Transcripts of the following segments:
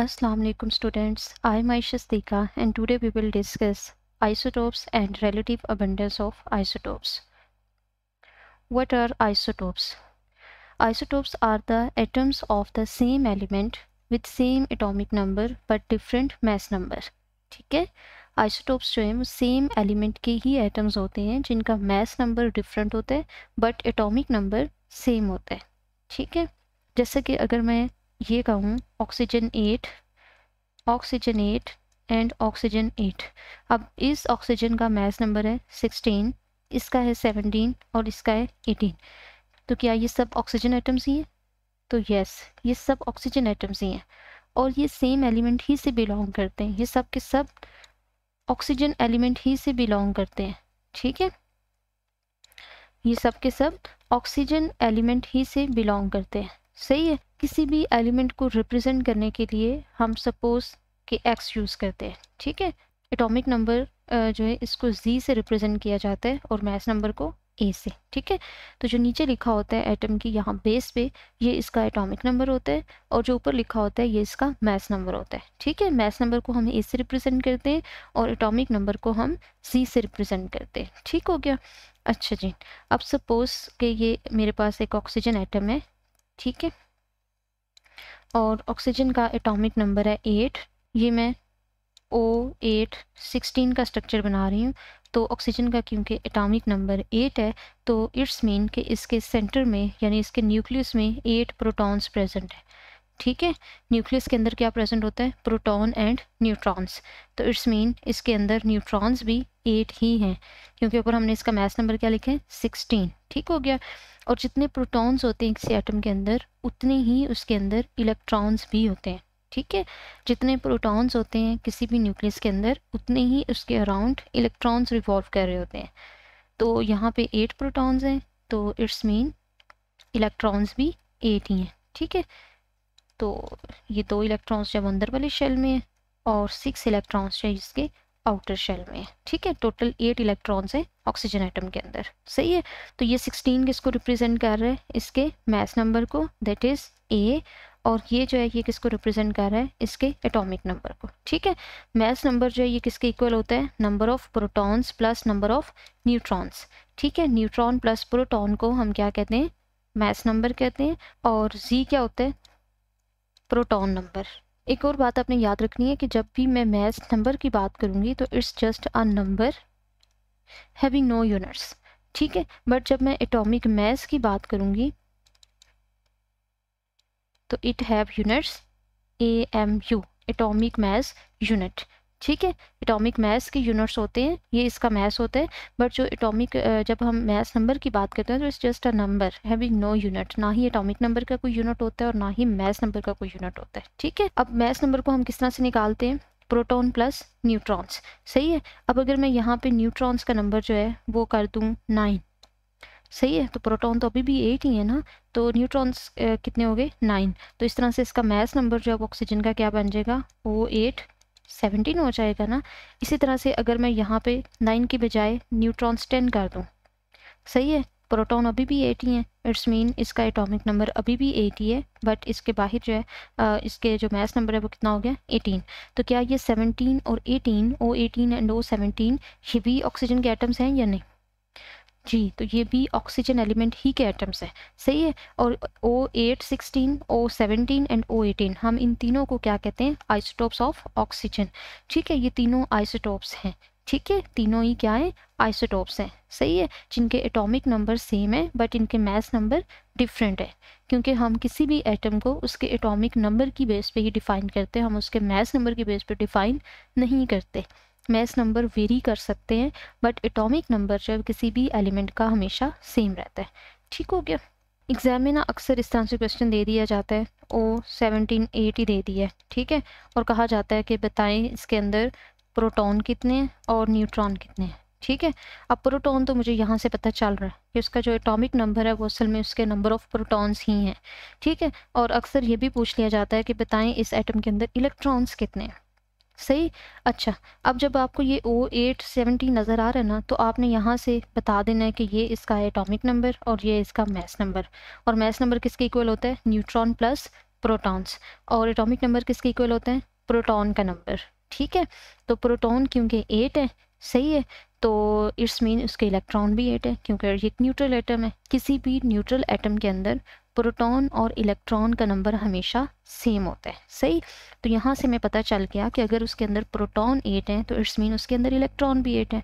Assalamu alaikum students I am Aisha Stika and today we will discuss isotopes and relative abundance of isotopes What are isotopes Isotopes are the atoms of the same element with same atomic number but different mass number ठीक है isotopes जो हैं वो same element के ही atoms होते हैं जिनका mass number different होता है बट एटॉमिक नंबर सेम होता है ठीक है जैसे कि अगर मैं ये कहूँ oxygen eight oxygen eight and oxygen eight अब इस ऑक्सीजन का मैस नंबर है सिक्सटीन इसका है सेवनटीन और इसका है एटीन तो क्या ये सब ऑक्सीजन आइटम्स ही हैं तो यस ये सब ऑक्सीजन आइटम्स ही हैं और ये सेम एलिमेंट ही से बिलोंग करते हैं ये सब के सब ऑक्सीजन एलिमेंट ही से बिलोंग करते हैं ठीक है ये सब के सब ऑक्सीजन एलिमेंट ही से बिलोंग करते हैं सही है किसी भी एलिमेंट को रिप्रेजेंट करने के लिए हम सपोज कि एक्स यूज़ करते हैं ठीक है एटॉमिक नंबर जो है इसको जी से रिप्रेजेंट किया जाता है और मैथ नंबर को ए से ठीक है तो जो नीचे लिखा होता है एटम की यहाँ बेस पे ये इसका एटॉमिक नंबर होता है और जो ऊपर लिखा होता है ये इसका मैथ नंबर होता है ठीक है मैथ नंबर को हम ए से रिप्रेजेंट करते हैं और एटॉमिक नंबर को हम सी से रिप्रेजेंट करते हैं ठीक हो गया अच्छा जी अब सपोज कि ये मेरे पास एक ऑक्सीजन एटम है ठीक है और ऑक्सीजन का एटॉमिक नंबर है एट ये मैं ओ एट सिक्सटीन का स्ट्रक्चर बना रही हूँ तो ऑक्सीजन का क्योंकि एटॉमिक नंबर एट है तो इट्स मीन कि इसके सेंटर में यानी इसके न्यूक्लियस में एट प्रोटॉन्स प्रेजेंट है ठीक है न्यूक्लियस के अंदर क्या प्रेजेंट होता है प्रोटॉन एंड न्यूट्रॉन्स तो इट्स मीन इसके अंदर न्यूट्रॉन्स भी एट ही हैं क्योंकि ऊपर हमने इसका मैथ नंबर क्या लिखा है सिक्सटीन ठीक हो गया और जितने प्रोटॉन्स होते हैं किसी एटम के अंदर उतने ही उसके अंदर इलेक्ट्रॉन्स भी होते हैं ठीक है जितने प्रोटॉन्स होते हैं किसी भी न्यूक्लियस के अंदर उतने ही उसके अराउंड इलेक्ट्रॉन्स रिवॉल्व कर रहे होते हैं तो यहाँ पे एट प्रोटॉन्स हैं तो इट्स मीन इलेक्ट्रॉन्स भी एट ही हैं ठीक है तो ये दो इलेक्ट्रॉन्स जब अंदर वाले शेल में है और सिक्स इलेक्ट्रॉन्स जो इसके आउटर शेल में ठीक है टोटल एट इलेक्ट्रॉन्स हैं ऑक्सीजन आइटम के अंदर सही है तो ये सिक्सटीन किसको रिप्रेजेंट कर रहा है इसके मैस नंबर को दैट इज़ ए और ये जो है ये किसको रिप्रेजेंट कर रहा है इसके एटॉमिक नंबर को ठीक है मैस नंबर जो है ये किसके इक्वल होता है number of protons plus number of neutrons ठीक है न्यूट्रॉन प्लस प्रोटॉन को हम क्या कहते हैं मैस नंबर कहते हैं और जी क्या होता है प्रोटॉन नंबर एक और बात आपने याद रखनी है कि जब भी मैं मैथ नंबर की बात करूँगी तो it's just a number having no units ठीक है बट जब मैं एटॉमिक मैथ की बात करूँगी तो it have units A M U atomic mass unit ठीक है एटॉमिक मैस के यूनिट्स होते हैं ये इसका मैस होता है बट जो एटॉमिक जब हम मैस नंबर की बात करते हैं तो it's just a number having no unit ना ही एटॉमिक नंबर का कोई यूनिट होता है और ना ही मैस नंबर का कोई यूनिट होता है ठीक है अब मैस नंबर को हम किस तरह से निकालते हैं प्रोटॉन प्लस न्यूट्रॉन्स सही है अब अगर मैं यहाँ पे न्यूट्रॉन्स का नंबर जो है वो कर दूँ नाइन सही है तो प्रोटॉन तो अभी भी एट ही है ना तो न्यूट्रॉन्स कितने हो गए नाइन तो इस तरह से इसका मैस नंबर जो है ऑक्सीजन का क्या बन जाएगा वो एट सेवनटीन हो जाएगा ना इसी तरह से अगर मैं यहाँ पे नाइन की बजाय न्यूट्रॉन्स टेन कर दूँ सही है प्रोटॉन अभी भी एटी ही है इट्स मीन इसका एटॉमिक नंबर अभी भी एटी ही है बट इसके बाहर जो है आ, इसके जो मैथ नंबर है वो कितना हो गया एटीन तो क्या ये सेवनटीन और eighteen O eighteen and O seventeen ये भी ऑक्सीजन के एटम्स हैं या नहीं जी तो ये भी ऑक्सीजन एलिमेंट ही के एटम्स हैं सही है और O eight sixteen O seventeen and O eighteen हम इन तीनों को क्या कहते हैं आइसोटोप्स ऑफ ऑक्सीजन ठीक है ये तीनों आइसोटोप्स हैं ठीक है तीनों ही क्या है आइसोटोप्स हैं सही है जिनके एटॉमिक नंबर सेम है बट इनके मैस नंबर डिफरेंट है क्योंकि हम किसी भी एटम को उसके एटॉमिक नंबर की बेस पे ही डिफ़ाइन करते हैं हम उसके मैस नंबर की बेस पे डिफ़ाइन नहीं करते मैस नंबर वेरी कर सकते हैं बट एटॉमिक नंबर जो किसी भी एलिमेंट का हमेशा सेम रहता है ठीक हो गया एग्ज़ाम में ना अक्सर इस तरह से क्वेश्चन दे दिया जाता है ओ सेवनटीन एट ही दे दिया है ठीक है और कहा जाता है कि बताएं इसके अंदर प्रोटॉन कितने हैं और न्यूट्रॉन कितने हैं ठीक है अब प्रोटॉन तो मुझे यहाँ से पता चल रहा है कि उसका जो एटॉमिक नंबर है वो असल में उसके नंबर ऑफ प्रोटॉन्स ही हैं ठीक है और अक्सर ये भी पूछ लिया जाता है कि बताएं इस एटम के अंदर इलेक्ट्रॉन्स कितने हैं सही अच्छा अब जब आपको ये ओ एट सेवेंटी नज़र आ रहा है ना तो आपने यहाँ से बता देना है कि ये इसका एटॉमिक नंबर और ये इसका मैस नंबर और मैस नंबर किसके इक्वल होता है न्यूट्रॉन प्लस प्रोटॉन्स और एटॉमिक नंबर किसके इक्वल होता है प्रोटॉन का नंबर ठीक है तो प्रोटॉन क्योंकि एट है सही है तो इट्स मीन उसके इलेक्ट्रॉन भी एट है क्योंकि ये एक न्यूट्रल एटम है किसी भी न्यूट्रल एटम के अंदर प्रोटॉन और इलेक्ट्रॉन का नंबर हमेशा सेम होता है सही तो यहाँ से मैं पता चल गया कि अगर उसके अंदर प्रोटॉन एट हैं तो इट्स मीन उसके अंदर इलेक्ट्रॉन भी एट हैं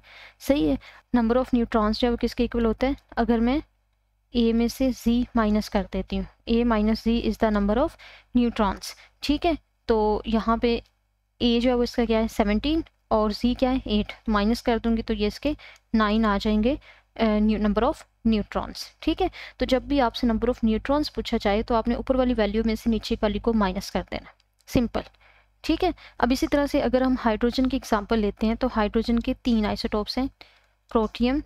सही है नंबर ऑफ़ न्यूट्रॉन्स जो है वो किसके इक्वल होता है अगर मैं ए में से जी माइनस कर देती हूँ A minus Z is the number of neutrons ठीक है तो यहाँ पे ए जो है वो इसका क्या है सेवनटीन और जी क्या है एट माइनस तो कर दूँगी तो ये इसके नाइन आ जाएंगे नंबर ऑफ़ न्यूट्रॉन्स ठीक है तो जब भी आपसे नंबर ऑफ न्यूट्रॉन्स पूछा जाए तो आपने ऊपर वाली वैल्यू में से नीचे वाली को माइनस कर देना सिंपल ठीक है अब इसी तरह से अगर हम हाइड्रोजन की एग्जाम्पल लेते हैं तो हाइड्रोजन के तीन आइसोटॉप्स हैं प्रोटियम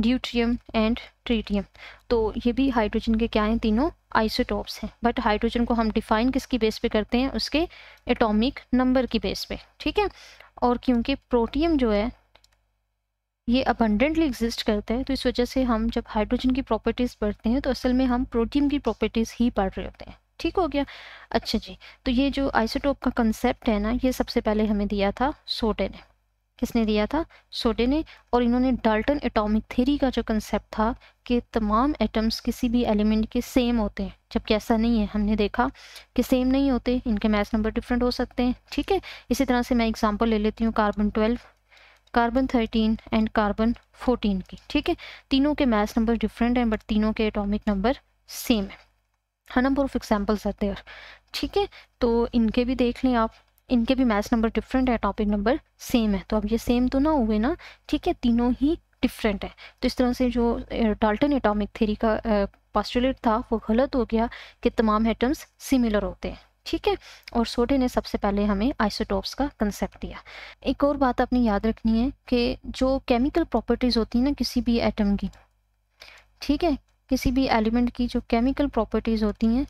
ड्यूट्रियम एंड ट्रीटियम तो ये भी हाइड्रोजन के क्या हैं तीनों आइसोटॉप्स हैं बट हाइड्रोजन को हम डिफाइन किसकी बेस पे करते हैं उसके एटॉमिक नंबर की बेस पे ठीक है और क्योंकि प्रोटियम जो है ये अबंडेंटली एग्जिस्ट करता है तो इस वजह से हम जब हाइड्रोजन की प्रॉपर्टीज़ पढ़ते हैं तो असल में हम प्रोटीन की प्रॉपर्टीज़ ही पढ़ रहे होते हैं ठीक हो गया अच्छा जी तो ये जो आइसोटोप का कंसेप्ट है ना ये सबसे पहले हमें दिया था सोटे ने किसने दिया था सोटे ने और इन्होंने डाल्टन एटॉमिक थेरी का जो कंसेप्ट था कि तमाम एटम्स किसी भी एलिमेंट के सेम होते हैं जबकि ऐसा नहीं है हमने देखा कि सेम नहीं होते इनके मैथ नंबर डिफरेंट हो सकते हैं ठीक है इसी तरह से मैं एग्जांपल ले लेती हूँ carbon twelve carbon thirteen and carbon fourteen की ठीक है तीनों के मैथ नंबर डिफरेंट हैं बट तीनों के एटॉमिक नंबर सेम है हा नंबर ऑफ एग्जाम्पल्स आते हैं ठीक है तो इनके भी देख लें आप इनके भी मैथ नंबर डिफरेंट है टॉपिक नंबर सेम है तो अब ये सेम तो ना हुए ना ठीक है तीनों ही डिफरेंट है तो इस तरह से जो डाल्टन एटॉमिक थेरी का पॉस्टुलेट था वो गलत हो गया कि तमाम एटम्स सिमिलर होते हैं ठीक है और सोडे ने सबसे पहले हमें आइसोटोप्स का कंसेप्ट दिया एक और बात अपनी याद रखनी है कि जो केमिकल प्रॉपर्टीज़ होती हैं ना किसी भी एटम की ठीक है किसी भी एलिमेंट की जो केमिकल प्रॉपर्टीज़ होती हैं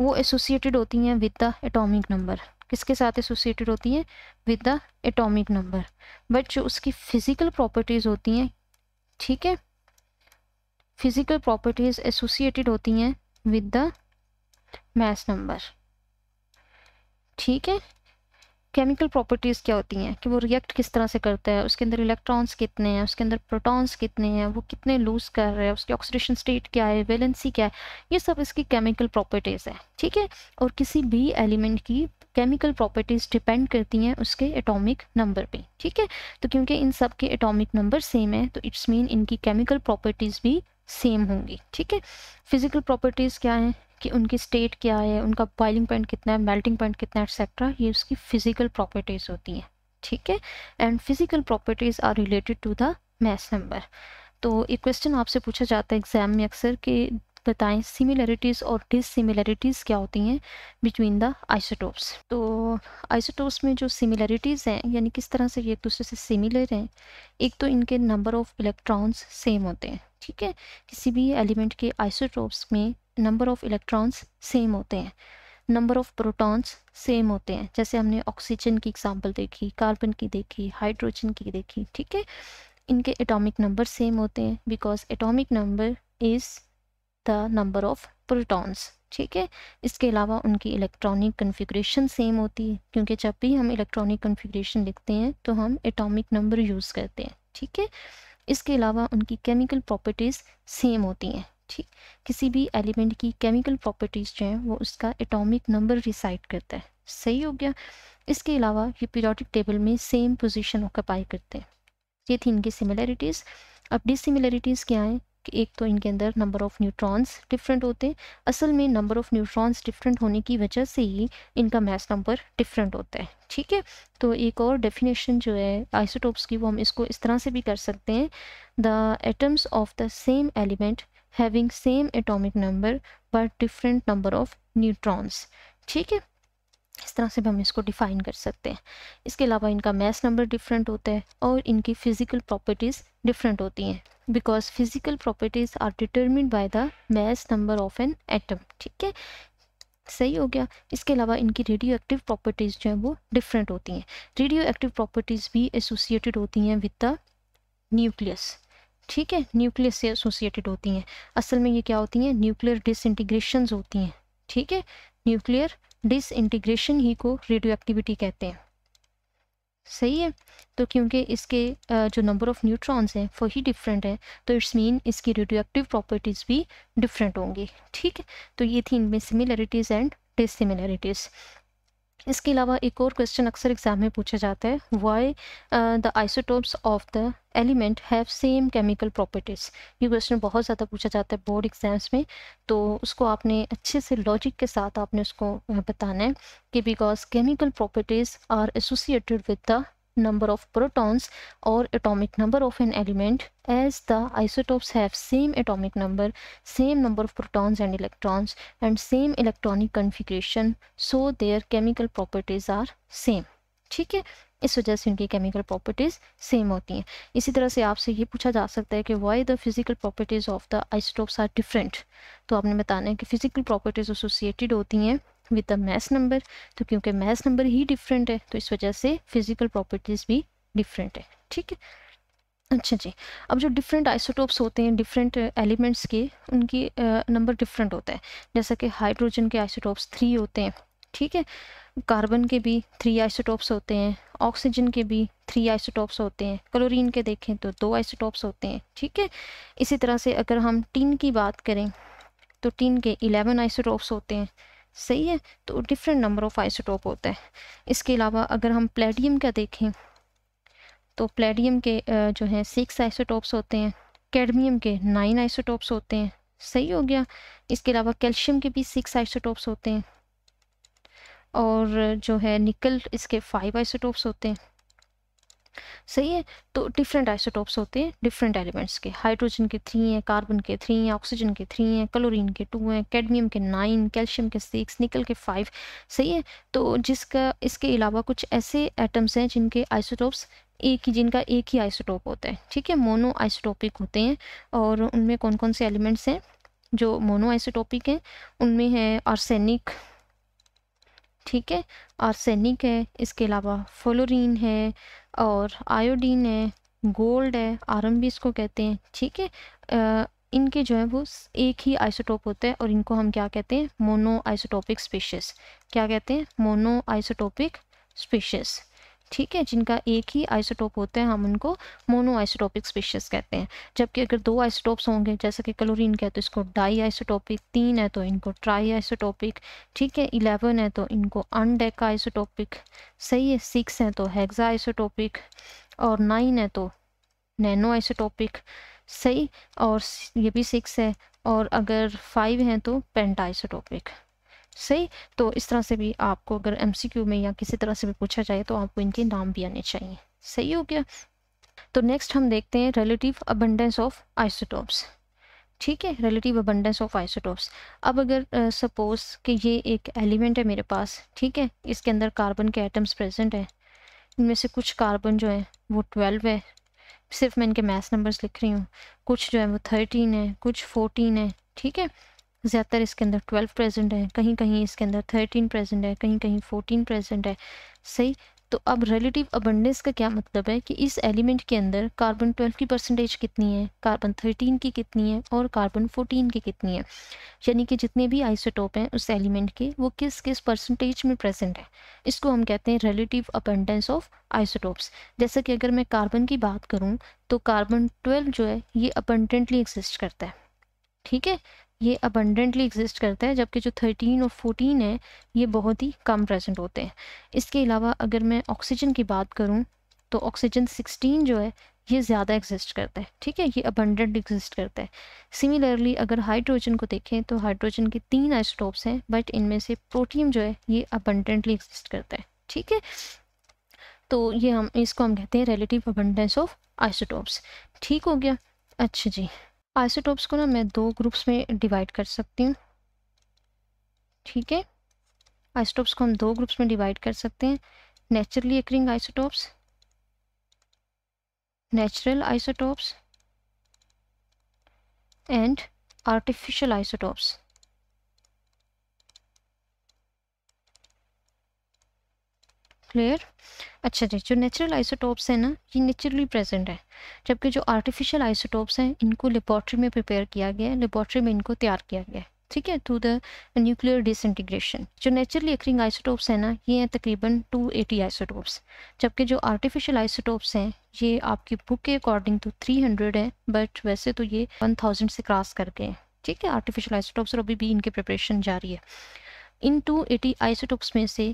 वो एसोसिएटेड होती हैं विद द एटॉमिक नंबर किसके साथ एसोसिएटेड होती हैं with the atomic number but जो उसकी फ़िज़िकल प्रॉपर्टीज़ होती हैं ठीक है फ़िज़िकल प्रॉपर्टीज़ एसोसिएटेड होती हैं विद द मैस नंबर ठीक है केमिकल प्रॉपर्टीज़ क्या होती हैं कि वो रिएक्ट किस तरह से करता है उसके अंदर इलेक्ट्रॉन्स कितने हैं उसके अंदर प्रोटॉन्स कितने हैं वो कितने लूज़ कर रहे हैं उसकी ऑक्सीडेशन स्टेट क्या है वेलेंसी क्या है ये सब इसकी केमिकल प्रॉपर्टीज़ है ठीक है और किसी भी एलिमेंट की केमिकल प्रॉपर्टीज़ डिपेंड करती हैं उसके एटॉमिक नंबर पे ठीक है तो क्योंकि इन सब के एटॉमिक नंबर सेम है तो इट्स मीन इनकी केमिकल प्रॉपर्टीज़ भी सेम होंगी ठीक है फिज़िकल प्रॉपर्टीज़ क्या हैं कि उनकी स्टेट क्या है उनका बॉइलिंग पॉइंट कितना है मेल्टिंग पॉइंट कितना है एक्सेट्रा ये उसकी फिजिकल प्रॉपर्टीज़ होती हैं ठीक है and physical properties are related to the mass number तो एक क्वेश्चन आपसे पूछा जाता है एग्जाम में अक्सर कि बताएं सिमिलरिटीज़ और डिसिमिलरिटीज़ क्या होती हैं बिटवीन द आइसोटोप्स तो आइसोटोप्स में जो सिमिलरिटीज़ हैं यानी किस तरह से ये एक दूसरे से सिमिलर हैं एक तो इनके नंबर ऑफ़ इलेक्ट्रॉन्स सेम होते हैं ठीक है किसी भी एलिमेंट के आइसोटोप्स में नंबर ऑफ इलेक्ट्रॉन्स सेम होते हैं नंबर ऑफ प्रोटॉन्स सेम होते हैं जैसे हमने ऑक्सीजन की एग्जांपल देखी कार्बन की देखी हाइड्रोजन की देखी ठीक है इनके एटॉमिक नंबर सेम होते हैं because atomic number is the number of protons ठीक है इसके अलावा उनकी इलेक्ट्रॉनिक कन्फिग्रेशन सेम होती है क्योंकि जब भी हम इलेक्ट्रॉनिक कन्फिग्रेशन लिखते हैं तो हम एटॉमिक नंबर यूज़ करते हैं ठीक है इसके अलावा उनकी केमिकल प्रॉपर्टीज़ सेम होती हैं ठीक किसी भी एलिमेंट की केमिकल प्रॉपर्टीज़ जो हैं वो उसका एटॉमिक नंबर रिसाइड करता है सही हो गया इसके अलावा ये पीरियोडिक टेबल में सेम पोजीशन ऑक्यूपाई करते हैं ये थी इनकी सिमिलैरिटीज अब डिसिमिलैरिटीज क्या हैं कि एक तो इनके अंदर नंबर ऑफ़ न्यूट्रॉन्स डिफरेंट होते हैं असल में नंबर ऑफ़ न्यूट्रॉन्स डिफरेंट होने की वजह से ही इनका मैस नंबर डिफरेंट होता है ठीक है तो एक और डेफिनेशन जो है आइसोटोप्स की वो हम इसको इस तरह से भी कर सकते हैं the atoms of the same element having same atomic number but different number of neutrons ठीक है इस तरह से भी हम इसको डिफाइन कर सकते हैं इसके अलावा इनका मैस नंबर डिफरेंट होता है और इनकी फिज़िकल प्रॉपर्टीज़ डिफरेंट होती हैं because physical properties are determined by the mass number of an atom ठीक है सही हो गया इसके अलावा इनकी रेडियो एक्टिव प्रॉपर्टीज़ जो हैं वो डिफरेंट होती हैं रेडियो एक्टिव प्रॉपर्टीज़ भी एसोसिएटेड होती हैं विद द न्यूक्लियस ठीक है न्यूक्लियस से एसोसिएटेड होती हैं असल में ये क्या होती हैं न्यूक्लियर डिस होती हैं ठीक है न्यूक्लियर डिस ही को रेडियो एक्टिविटी कहते हैं सही है तो क्योंकि इसके जो नंबर ऑफ़ न्यूट्रॉन्स हैं वो ही डिफरेंट है तो इट्स मीन इसकी रेडियो एक्टिव प्रॉपर्टीज़ भी डिफरेंट होंगी ठीक है तो ये थी इनमें सिमिलरिटीज़ एंड डिसिमिलरिटीज़ इसके अलावा एक और क्वेश्चन अक्सर एग्जाम में पूछा जाता है why the isotopes of the element have same chemical properties ये क्वेश्चन बहुत ज़्यादा पूछा जाता है बोर्ड एग्जाम्स में तो उसको आपने अच्छे से लॉजिक के साथ आपने उसको uh, बताना है कि because chemical properties are associated with the number of protons or atomic number of an element as the isotopes have same atomic number same number of protons and electrons and same electronic configuration so their chemical properties are same ठीक है इस वजह से उनकी chemical properties same होती हैं इसी तरह से आपसे ये पूछा जा सकता है कि why the physical properties of the isotopes are different तो आपने बताना है कि फिजिकल प्रॉपर्टीज़ एसोसिएटेड होती हैं विद द मैस नंबर तो क्योंकि मैस नंबर ही डिफरेंट है तो इस वजह से फिजिकल प्रॉपर्टीज़ भी डिफरेंट है ठीक है अच्छा जी अब जो डिफरेंट आइसोटोप्स होते हैं डिफरेंट एलिमेंट्स के उनकी नंबर डिफरेंट होता है जैसा कि हाइड्रोजन के आइसोटोप्स थ्री होते हैं ठीक है कार्बन के भी थ्री आइसोटोप्स होते हैं ऑक्सीजन के भी थ्री आइसोटोप्स होते हैं क्लोरीन के देखें तो दो आइसोटोप्स होते हैं ठीक है इसी तरह से अगर हम टीन की बात करें तो टीन के इलेवन आइसोटोप्स होते हैं सही है तो डिफरेंट नंबर ऑफ आइसोटोप होते हैं इसके अलावा अगर हम प्लेडियम का देखें तो प्लेडियम के जो है सिक्स आइसोटोप्स होते हैं कैडमियम के नाइन आइसोटोप्स होते हैं सही हो गया इसके अलावा कैल्शियम के भी सिक्स आइसोटोप्स होते हैं और जो है निकल इसके फाइव आइसोटोप्स होते हैं सही है तो डिफरेंट आइसोटॉप्स होते हैं डिफरेंट एलिमेंट्स के हाइड्रोजन के थ्री हैं कार्बन के थ्री हैं ऑक्सीजन के थ्री हैं क्लोरीन के टू हैं कैडमियम के नाइन कैल्शियम के सिक्स निकल के फाइव सही है तो जिसका इसके अलावा कुछ ऐसे एटम्स हैं जिनके आइसोटॉप्स एक ही जिनका एक ही आइसोटोप होता है ठीक है मोनो आइसोटोपिक होते हैं और उनमें कौन कौन से एलिमेंट्स हैं जो मोनो आइसोटोपिक हैं उनमें है आर्सेनिक ठीक है आर्सेनिक है इसके अलावा फ्लोरीन है और आयोडीन है गोल्ड है आर इसको कहते हैं ठीक है इनके जो है वो एक ही आइसोटोप होते हैं और इनको हम क्या कहते हैं मोनो आइसोटोपिक स्पीशीज़ क्या कहते हैं मोनो आइसोटोपिक स्पीशीज़ ठीक है जिनका एक ही आइसोटोप होता है हम उनको मोनो आइसोटोपिक स्पीशीज़ कहते हैं जबकि अगर दो आइसोटोप्स होंगे जैसे कि क्लोरीन का है तो इसको डाई आइसोटोपिक तीन है तो इनको ट्राई आइसोटोपिक ठीक है इलेवन है तो इनको अनडेका आइसोटोपिक सही है सिक्स है तो हेक्सा आइसोटोपिक और नाइन है तो नैनो आइसोटोपिक सही और ये भी सिक्स है और अगर फाइव हैं तो पेंटा आइसोटोपिक सही तो इस तरह से भी आपको अगर एम में या किसी तरह से भी पूछा जाए तो आपको इनके नाम भी आने चाहिए सही हो गया तो नेक्स्ट हम देखते हैं रिलेटिव अबंडेंस ऑफ आइसोटॉप्स ठीक है रिलेटिव अबंडेंस ऑफ आइसोटॉप्स अब अगर सपोज uh, कि ये एक एलिमेंट है मेरे पास ठीक है इसके अंदर कार्बन के आइटम्स प्रेजेंट हैं इनमें से कुछ कार्बन जो है वो ट्वेल्व है सिर्फ मैं इनके मैथ नंबर्स लिख रही हूँ कुछ जो है वो थर्टीन है कुछ फोर्टीन है ठीक है ज़्यादातर इसके अंदर ट्वेल्व प्रेजेंट है कहीं कहीं इसके अंदर थर्टीन प्रेजेंट है कहीं कहीं फोर्टीन प्रेजेंट है सही तो अब रिलेटिव अबंडेंस का क्या मतलब है कि इस एलिमेंट के अंदर कार्बन ट्वेल्व की परसेंटेज कितनी है कार्बन थर्टीन की कितनी है और कार्बन फोर्टीन की कितनी है यानी कि जितने भी आइसोटोप हैं उस एलिमेंट के वो किस किस परसेंटेज में प्रेजेंट है इसको हम कहते हैं रिलेटिव अबंडेंस ऑफ आइसोटोप्स जैसा कि अगर मैं कार्बन की बात करूँ तो कार्बन ट्वेल्व जो है ये अबंडेंटली एग्जिस्ट करता है ठीक है ये अबंडेंटली एग्जिस्ट करता है जबकि जो थर्टीन और फोर्टीन है ये बहुत ही कम प्रेजेंट होते हैं इसके अलावा अगर मैं ऑक्सीजन की बात करूँ तो ऑक्सीजन सिक्सटीन जो है ये ज़्यादा एग्जिस्ट करता है ठीक है ये अबंडेंट एग्जिस्ट करता है सिमिलरली अगर हाइड्रोजन को देखें तो हाइड्रोजन के तीन आइसोटोप्स हैं बट इनमें से प्रोटीन जो है ये अबंडेंटली एग्जिस्ट करता है ठीक है तो ये हम इसको हम कहते हैं रिलेटिव अबंडेंस ऑफ आइसोटोप्स ठीक हो गया अच्छा जी आइसोटोप्स को ना मैं दो ग्रुप्स में डिवाइड कर सकती हूँ ठीक है आइसोटोप्स को हम दो ग्रुप्स में डिवाइड कर सकते हैं naturally occurring isotopes natural isotopes and artificial isotopes clear अच्छा जी जो नेचुरल आइसोटोप्स हैं ना ये नेचुरली प्रेजेंट है जबकि जो आर्टिफिशियल आइसोटोप्स हैं इनको लेबॉर्ट्री में प्रिपेयर किया गया है लेबॉर्ट्री में इनको तैयार किया गया है ठीक है थ्रू द न्यूक्लियर डिसइंटीग्रेशन जो नेचुरली अक्रिंग आइसोटोप्स हैं ना ये हैं तकरीबन 280 आइसोटोप्स जबकि जो आर्टिफिशियल आइसोटोप्स हैं ये आपकी बुक के अकॉर्डिंग तो 300 है बट वैसे तो ये 1000 से क्रॉस कर गए हैं ठीक है आर्टिफिशियल आइसोटोप्स और अभी भी इनके प्रिपरेशन जारी है इन 280 आइसोटोप्स में से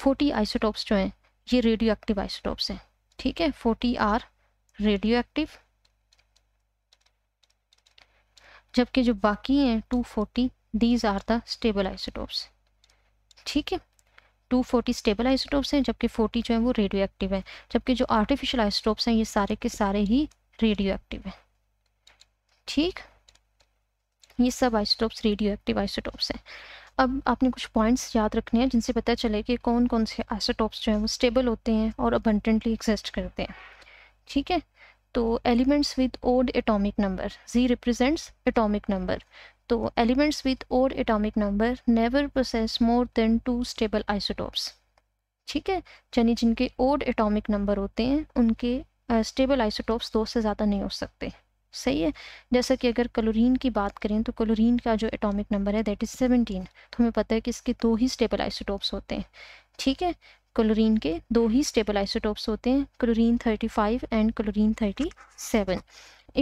फोर्टी आइसोटॉप्स जो हैं ये रेडियो एक्टिव आइसोटॉप्स हैं ठीक है फोर्टी आर रेडियो एक्टिव जबकि जो बाकी हैं two forty these are the stable isotopes ठीक है टू फोर्टी स्टेबल आइसोटॉप्स हैं जबकि फोर्टी जो है वो रेडियो एक्टिव है जबकि जो आर्टिफिशियल आइसोटॉप्स हैं ये सारे के सारे ही रेडियो एक्टिव हैं ठीक ये सब आइसोटॉप्स रेडियो एक्टिव आइसोटॉप्स हैं अब आपने कुछ पॉइंट्स याद रखने हैं जिनसे पता चले कि कौन कौन से आइसोटॉप्स जो हैं वो स्टेबल होते हैं और अबंटेंटली एग्जिस्ट करते हैं ठीक है तो elements with odd atomic number Z represents atomic number तो elements with odd atomic number never possess more than two stable isotopes ठीक है यानी जिनके ओड एटॉमिक नंबर होते हैं उनके स्टेबल आइसोटॉप्स दो से ज़्यादा नहीं हो सकते सही है जैसा कि अगर क्लोरीन की बात करें तो क्लोरीन का जो एटॉमिक नंबर है दैट इज़ सेवनटीन तो हमें पता है कि इसके दो ही स्टेबल आइसोटोप्स होते हैं ठीक है क्लोरीन के दो ही स्टेबल आइसोटोप्स होते हैं chlorine five and chlorine thirty seven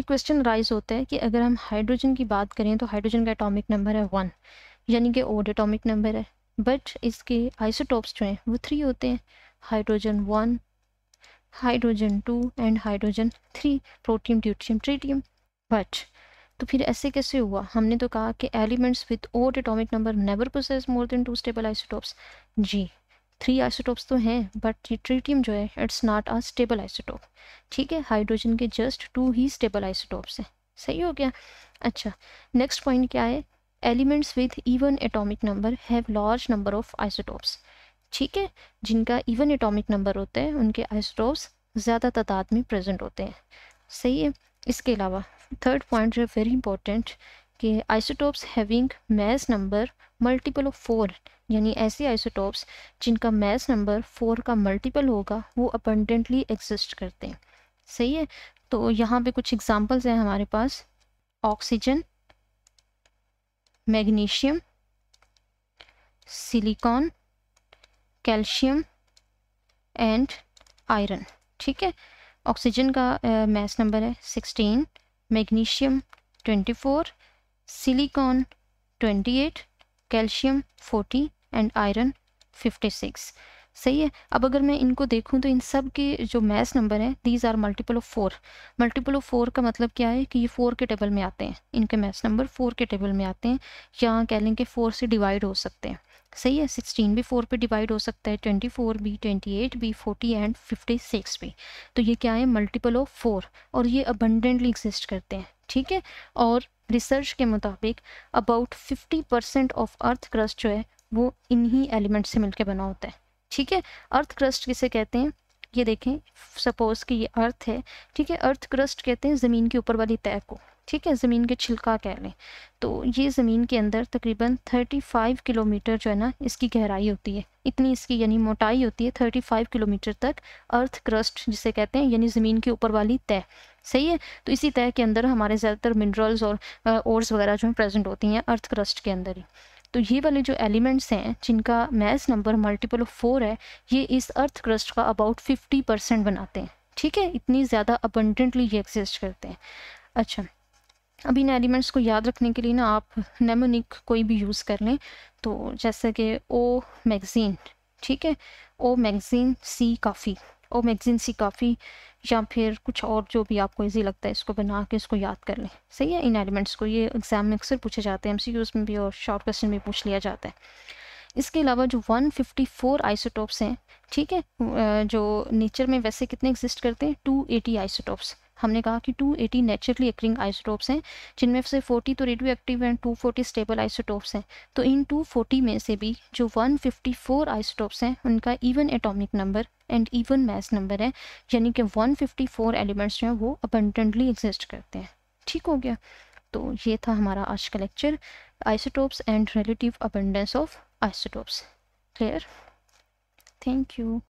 एक क्वेश्चन राइज होता है कि अगर हम हाइड्रोजन की बात करें तो हाइड्रोजन का एटॉमिक नंबर है वन यानी कि ओड एटॉमिक नंबर है बट इसके आइसोटोप्स जो हैं वो थ्री होते हैं hydrogen one hydrogen two and hydrogen three protium deuterium tritium but तो फिर ऐसे कैसे हुआ हमने तो कहा कि elements with odd atomic number never possess more than two stable isotopes जी थ्री आइसोटॉप्स तो हैं बट ये ट्रीटियम जो है it's not a stable isotope ठीक है हाइड्रोजन के just to he stable isotopes हैं सही हो गया अच्छा नेक्स्ट पॉइंट क्या है elements with even atomic number have large number of isotopes ठीक है जिनका इवन एटॉमिक नंबर होते हैं उनके आइसोटोप्स ज़्यादा तादाद में प्रेजेंट होते हैं सही है इसके अलावा थर्ड पॉइंट जो वेरी इंपॉर्टेंट कि isotopes having mass number multiple of four यानी ऐसे आइसोटोप्स जिनका मैस नंबर फोर का मल्टीपल होगा वो अबंडेंटली एग्जिस्ट करते हैं सही है तो यहाँ पे कुछ एग्जांपल्स हैं हमारे पास oxygen magnesium silicon calcium and iron ठीक है ऑक्सीजन का मैस नंबर है sixteen magnesium twenty four silicon twenty eight calcium forty and iron fifty six सही है अब अगर मैं इनको देखूं तो इन सब के जो मैस नंबर हैं these are multiple of four multiple of four का मतलब क्या है कि ये फोर के टेबल में आते हैं इनके मैस नंबर फोर के टेबल में आते हैं या कह लें कि फोर से डिवाइड हो सकते हैं सही है सिक्सटीन भी फोर पे डिवाइड हो सकता है ट्वेंटी फोर भी ट्वेंटी एट भी फोर्टी एंड फिफ्टी सिक्स भी तो ये क्या है मल्टीपल ऑफ फोर और ये अबंडेंटली एग्जिस्ट करते हैं ठीक है और रिसर्च के मुताबिक about fifty percent of earth crust जो है वो इन्हीं एलिमेंट से मिलकर बना होता है ठीक है अर्थ क्रस्ट किसे कहते हैं ये देखें सपोज कि ये अर्थ है ठीक है अर्थ क्रस्ट कहते हैं ज़मीन के ऊपर वाली तय को ठीक है ज़मीन के छिलका कह लें तो ये ज़मीन के अंदर तकरीबन 35 किलोमीटर जो है ना इसकी गहराई होती है इतनी इसकी यानी मोटाई होती है 35 किलोमीटर तक अर्थ क्रस्ट जिसे कहते हैं यानी ज़मीन के ऊपर वाली तय सही है तो इसी तय के अंदर हमारे ज़्यादातर मिनरल्स और ओर्स वगैरह जो हैं प्रेजेंट होती हैं अर्थ क्रस्ट के अंदर ही तो ये वाले जो एलिमेंट्स हैं जिनका mass number multiple of four है ये इस अर्थ क्रस्ट का अबाउट फिफ्टी परसेंट बनाते हैं ठीक है इतनी ज़्यादा अबंडेंटली ये एग्जिस्ट करते हैं अच्छा अब इन एलिमेंट्स को याद रखने के लिए ना आप नेमोनिक कोई भी यूज़ कर लें तो जैसे कि ओ मैगज़ीन ठीक है ओ मैगज़ीन सी काफ़ी ओ मैगज़ीन सी काफ़ी या फिर कुछ और जो भी आपको ईजी लगता है इसको बना के इसको याद कर लें सही है इन एलिमेंट्स को ये एग्ज़ाम में अक्सर पूछे जाते हैं एम में भी और शॉर्ट क्वेश्चन में पूछ लिया जाता है इसके अलावा जो 154 फिफ्टी हैं ठीक है जो नेचर में वैसे कितने एग्जिस्ट करते हैं 280 एटी हमने कहा कि 280 नेचुरली एक्रिंग आइसोटोप्स हैं जिनमें से 40 तो radioactive and 240 stable isotopes हैं तो इन 240 में से भी जो 154 आइसोटोप्स हैं उनका even atomic number and even mass number है यानी कि 154 एलिमेंट्स जो हैं वो अबंडेंटली एग्जिस्ट करते हैं ठीक हो गया तो ये था हमारा आज का lecture isotopes and relative abundance of isotopes clear thank you